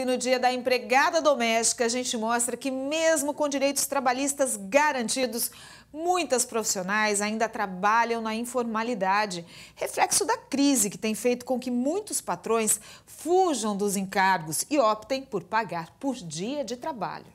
E no Dia da Empregada Doméstica, a gente mostra que, mesmo com direitos trabalhistas garantidos, muitas profissionais ainda trabalham na informalidade, reflexo da crise que tem feito com que muitos patrões fujam dos encargos e optem por pagar por dia de trabalho.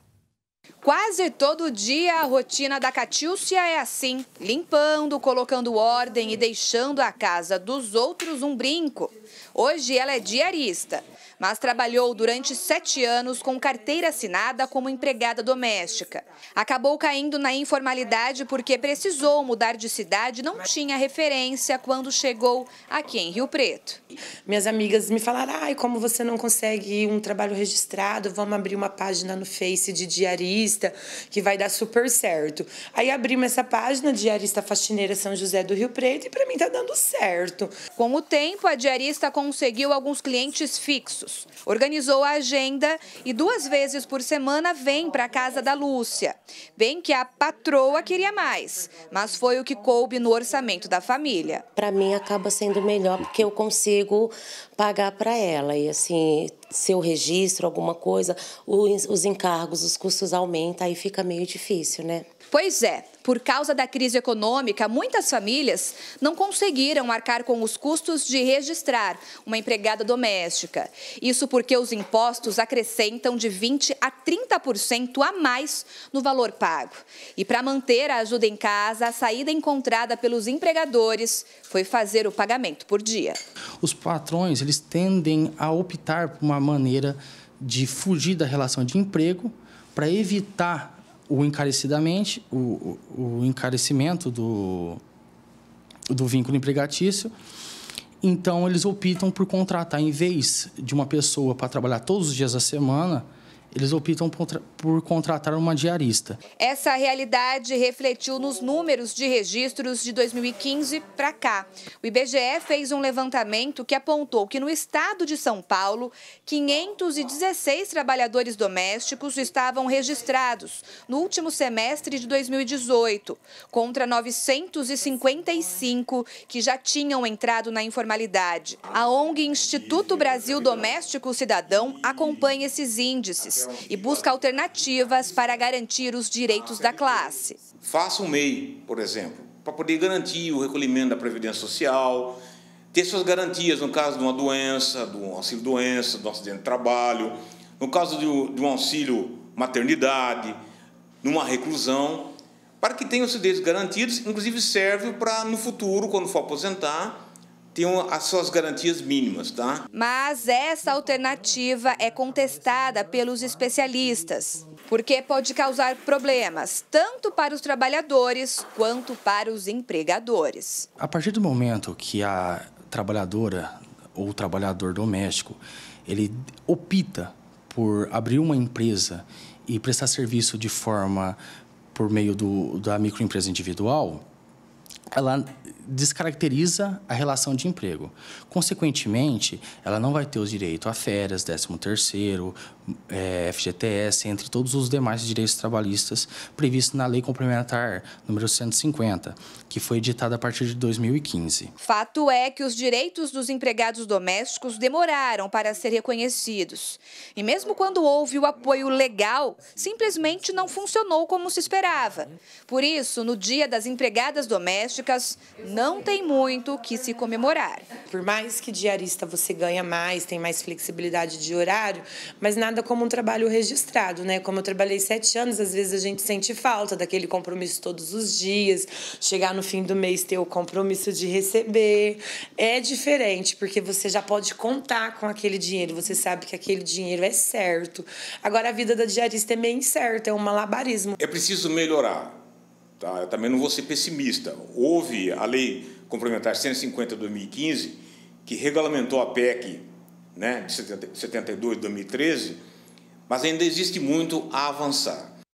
Quase todo dia a rotina da Catiúcia é assim, limpando, colocando ordem e deixando a casa dos outros um brinco. Hoje ela é diarista mas trabalhou durante sete anos com carteira assinada como empregada doméstica. Acabou caindo na informalidade porque precisou mudar de cidade, não tinha referência quando chegou aqui em Rio Preto. Minhas amigas me falaram, ai, como você não consegue um trabalho registrado, vamos abrir uma página no Face de diarista, que vai dar super certo. Aí abrimos essa página, Diarista Faxineira São José do Rio Preto, e para mim tá dando certo. Com o tempo, a diarista conseguiu alguns clientes fixos. Organizou a agenda e duas vezes por semana vem para a casa da Lúcia. Bem que a patroa queria mais, mas foi o que coube no orçamento da família. Para mim acaba sendo melhor porque eu consigo pagar para ela e assim seu registro, alguma coisa, os encargos, os custos aumentam, aí fica meio difícil, né? Pois é, por causa da crise econômica, muitas famílias não conseguiram arcar com os custos de registrar uma empregada doméstica. Isso porque os impostos acrescentam de 20% a 30% a mais no valor pago. E para manter a ajuda em casa, a saída encontrada pelos empregadores foi fazer o pagamento por dia. Os patrões eles tendem a optar por uma maneira de fugir da relação de emprego para evitar o encarecidamente, o, o, o encarecimento do, do vínculo empregatício. Então, eles optam por contratar, em vez de uma pessoa para trabalhar todos os dias da semana, eles optam por contratar uma diarista. Essa realidade refletiu nos números de registros de 2015 para cá. O IBGE fez um levantamento que apontou que no estado de São Paulo, 516 trabalhadores domésticos estavam registrados no último semestre de 2018, contra 955 que já tinham entrado na informalidade. A ONG Instituto Brasil Doméstico Cidadão acompanha esses índices e busca alternativas para garantir os direitos da classe. Faça um MEI, por exemplo, para poder garantir o recolhimento da Previdência Social, ter suas garantias no caso de uma doença, de um auxílio-doença, de um acidente de trabalho, no caso de um auxílio-maternidade, numa reclusão, para que tenham os direitos garantidos, inclusive serve para, no futuro, quando for aposentar, tenham as suas garantias mínimas, tá? Mas essa alternativa é contestada pelos especialistas, porque pode causar problemas tanto para os trabalhadores quanto para os empregadores. A partir do momento que a trabalhadora ou o trabalhador doméstico, ele opta por abrir uma empresa e prestar serviço de forma por meio do, da microempresa individual, ela descaracteriza a relação de emprego. Consequentemente, ela não vai ter os direitos a férias, 13 terceiro, é, FGTS, entre todos os demais direitos trabalhistas previstos na Lei Complementar número 150, que foi editada a partir de 2015. Fato é que os direitos dos empregados domésticos demoraram para ser reconhecidos. E mesmo quando houve o apoio legal, simplesmente não funcionou como se esperava. Por isso, no Dia das Empregadas Domésticas, não tem muito que se comemorar. Por mais que diarista você ganha mais, tem mais flexibilidade de horário, mas nada como um trabalho registrado, né? Como eu trabalhei sete anos, às vezes a gente sente falta daquele compromisso todos os dias, chegar no fim do mês ter o compromisso de receber. É diferente, porque você já pode contar com aquele dinheiro, você sabe que aquele dinheiro é certo. Agora, a vida da diarista é meio incerta, é um malabarismo. É preciso melhorar Tá? Eu também não vou ser pessimista. Houve a Lei Complementar 150 de 2015, que regulamentou a PEC né, de 72 de 2013, mas ainda existe muito a avançar.